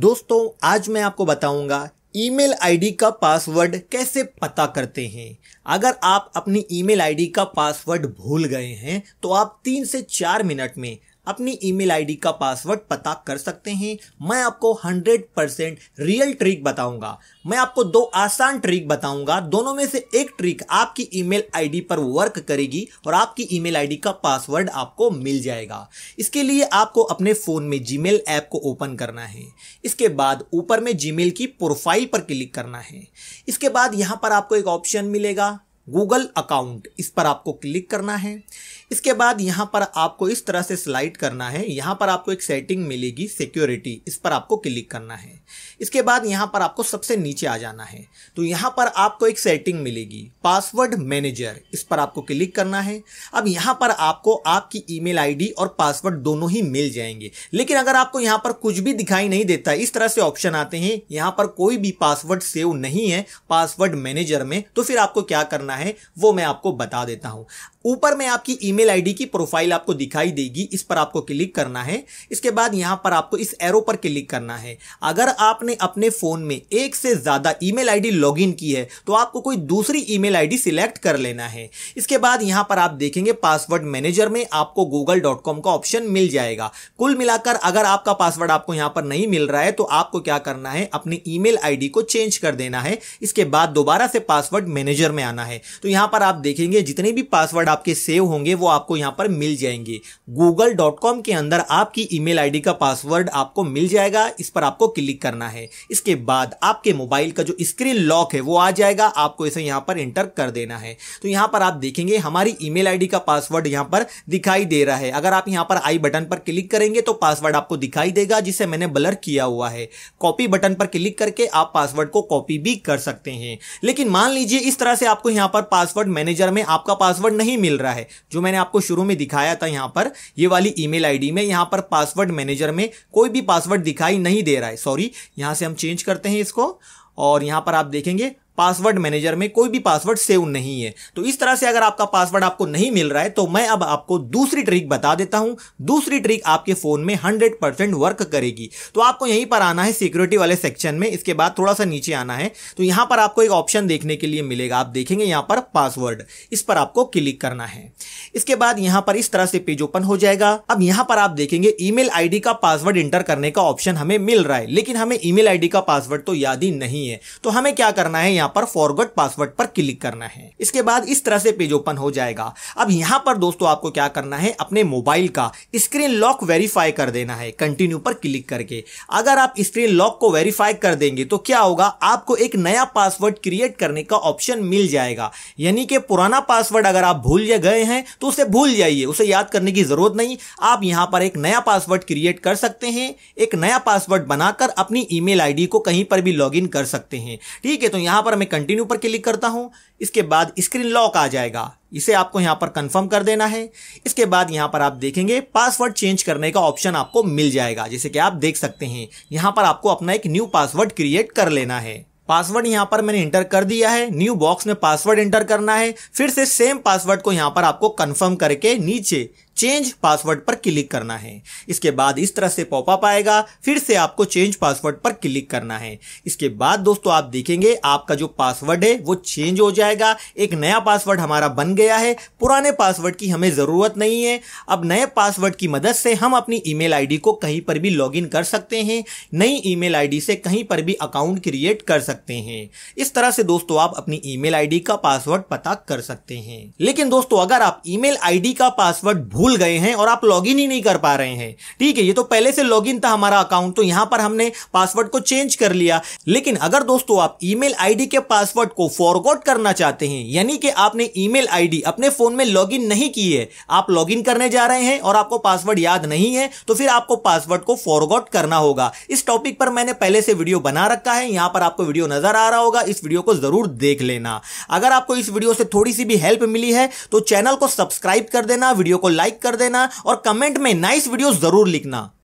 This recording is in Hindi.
दोस्तों आज मैं आपको बताऊंगा ईमेल आईडी का पासवर्ड कैसे पता करते हैं अगर आप अपनी ईमेल आईडी का पासवर्ड भूल गए हैं तो आप तीन से चार मिनट में अपनी ईमेल आईडी का पासवर्ड पता कर सकते हैं मैं आपको 100 परसेंट रियल ट्रिक बताऊंगा मैं आपको दो आसान ट्रिक बताऊंगा दोनों में से एक ट्रिक आपकी ईमेल आईडी पर वर्क करेगी और आपकी ईमेल आईडी का पासवर्ड आपको मिल जाएगा इसके लिए आपको अपने फ़ोन में जी ऐप को ओपन करना है इसके बाद ऊपर में जी की प्रोफाइल पर क्लिक करना है इसके बाद यहाँ पर आपको एक ऑप्शन मिलेगा गूगल अकाउंट इस पर आपको क्लिक करना है इसके बाद यहाँ पर आपको इस तरह से स्लाइड करना है यहाँ पर आपको एक सेटिंग मिलेगी सिक्योरिटी इस पर आपको क्लिक करना है इसके बाद यहाँ पर आपको सबसे नीचे आ जाना है तो यहाँ पर आपको एक सेटिंग मिलेगी पासवर्ड मैनेजर इस पर आपको क्लिक करना है अब यहाँ पर आपको आपकी ईमेल मेल और पासवर्ड दोनों ही मिल जाएंगे लेकिन अगर आपको यहाँ पर कुछ भी दिखाई नहीं देता इस तरह से ऑप्शन आते हैं यहाँ पर कोई भी पासवर्ड सेव नहीं है पासवर्ड मैनेजर में तो फिर आपको क्या करना करना है वो मैं आपको बता देता हूं ऊपर में आपकी ईमेल आईडी की प्रोफाइल आपको दिखाई देगी इस पर आपको क्लिक करना है इसके बाद यहां पर आपको इस एरो पर क्लिक करना है अगर आपने अपने फोन में एक से ज्यादा ईमेल आईडी लॉगिन की है तो आपको कोई दूसरी ईमेल आईडी सिलेक्ट कर लेना है इसके बाद यहां पर आप देखेंगे पासवर्ड मैनेजर में आपको गूगल का ऑप्शन मिल जाएगा कुल मिलाकर अगर आपका पासवर्ड आपको यहां पर नहीं मिल रहा है तो आपको क्या करना है अपनी ईमेल आईडी को चेंज कर देना है इसके बाद दोबारा से पासवर्ड मैनेजर में आना है तो यहां पर आप देखेंगे जितने भी पासवर्ड आपके सेव होंगे वो आपको यहां पर मिल जाएंगे गूगल के अंदर आपकी ईमेल आईडी का पासवर्ड आपको मिल जाएगा इस पर आपको क्लिक करना है इसके बाद आपके मोबाइल का जो स्क्रीन लॉक है वो आ जाएगा आपको इसे यहां पर एंटर कर देना है तो यहां पर आप देखेंगे हमारी ईमेल आईडी का पासवर्ड यहां पर दिखाई दे रहा है अगर आप यहां पर आई बटन पर क्लिक करेंगे तो पासवर्ड आपको दिखाई देगा जिसे मैंने ब्लर किया हुआ है कॉपी बटन पर क्लिक करके आप पासवर्ड को कॉपी भी कर सकते हैं लेकिन मान लीजिए इस तरह से आपको यहां पर पासवर्ड मैनेजर में आपका पासवर्ड नहीं मिल रहा है जो मैंने आपको शुरू में दिखाया था यहाँ पर ये वाली ईमेल आईडी में यहाँ पर पासवर्ड मैनेजर में कोई भी पासवर्ड दिखाई नहीं दे रहा है सॉरी यहाँ से हम चेंज करते हैं इसको और यहाँ पर आप देखेंगे पासवर्ड मैनेजर में कोई भी पासवर्ड सेव नहीं है तो इस तरह से अगर आपका पासवर्ड आपको नहीं मिल रहा है तो मैं अब आपको दूसरी ट्रिक बता देता हूं दूसरी ट्रिक आपके फोन में 100% वर्क करेगी तो आपको यहीं पर आना है सिक्योरिटी वाले सेक्शन में इसके बाद थोड़ा सा नीचे आना है तो यहां पर आपको एक ऑप्शन देखने के लिए मिलेगा आप देखेंगे यहां पर पासवर्ड इस पर आपको क्लिक करना है इसके बाद यहां पर इस तरह से पेज ओपन हो जाएगा अब यहां पर आप देखेंगे ईमेल मेल का पासवर्ड इंटर करने का ऑप्शन हमें मिल रहा है लेकिन हमें ई मेल का पासवर्ड तो याद ही नहीं है तो हमें क्या करना है यहाँ पर फॉरवर्ड पासवर्ड पर क्लिक करना है इसके बाद इस तरह से पेज ओपन हो जाएगा अब यहाँ पर दोस्तों आपको क्या करना है अपने मोबाइल का स्क्रीन लॉक वेरीफाई कर देना है कंटिन्यू पर क्लिक करके अगर आप स्क्रीन लॉक को वेरीफाई कर देंगे तो क्या होगा आपको एक नया पासवर्ड क्रिएट करने का ऑप्शन मिल जाएगा यानी कि पुराना पासवर्ड अगर आप भूल गए हैं तो उसे भूल जाइए उसे याद करने की जरूरत नहीं आप यहां पर एक नया पासवर्ड क्रिएट कर सकते हैं एक नया पासवर्ड बनाकर अपनी ईमेल आईडी को कहीं पर भी लॉगिन कर सकते हैं ठीक है तो यहां पर पर मैं कंटिन्यू पर क्लिक करता हूँ इसके बाद स्क्रीन लॉक आ जाएगा इसे आपको यहाँ पर कंफर्म कर देना है इसके बाद यहाँ पर आप देखेंगे पासवर्ड चेंज करने का ऑप्शन आपको मिल जाएगा जैसे कि आप देख सकते हैं यहाँ पर आपको अपना एक न्यू पासवर्ड क्रिएट कर लेना है पासवर्ड यहां पर मैंने इंटर कर दिया है न्यू बॉक्स में पासवर्ड इंटर करना है फिर से सेम पासवर्ड को यहां पर आपको कंफर्म करके नीचे चेंज पासवर्ड पर क्लिक करना है इसके बाद इस तरह से पॉपअप आएगा फिर से आपको चेंज पासवर्ड पर क्लिक करना है इसके बाद दोस्तों आप देखेंगे आपका जो पासवर्ड है वो चेंज हो जाएगा एक नया पासवर्ड हमारा बन गया है पुराने पासवर्ड की हमें ज़रूरत नहीं है अब नए पासवर्ड की मदद से हम अपनी ई मेल को कहीं पर भी लॉग कर सकते हैं नई ई मेल से कहीं पर भी अकाउंट क्रिएट कर सकते हैं इस तरह से दोस्तों आप अपनी ई मेल का पासवर्ड पता कर सकते हैं लेकिन दोस्तों अगर आप ई मेल का पासवर्ड भूल भूल गए हैं और आप लॉगिन ही नहीं कर पा रहे हैं ठीक है ये तो पहले से लॉगिन था हमारा अकाउंट तो यहां पर हमने पासवर्ड को चेंज कर लिया लेकिन अगर दोस्तों आप ईमेल आईडी के पासवर्ड को फॉरवर्ड करना चाहते हैं यानी कि आपने ईमेल आईडी अपने फोन में लॉगिन नहीं की है आप लॉगिन करने जा रहे हैं और आपको पासवर्ड याद नहीं है तो फिर आपको पासवर्ड को फॉरवर्ड करना होगा इस टॉपिक पर मैंने पहले से वीडियो बना रखा है यहां पर आपको वीडियो नजर आ रहा होगा इस वीडियो को जरूर देख लेना अगर आपको इस वीडियो से थोड़ी सी भी हेल्प मिली है तो चैनल को सब्सक्राइब कर देना वीडियो को लाइक लाइक कर देना और कमेंट में नाइस वीडियो जरूर लिखना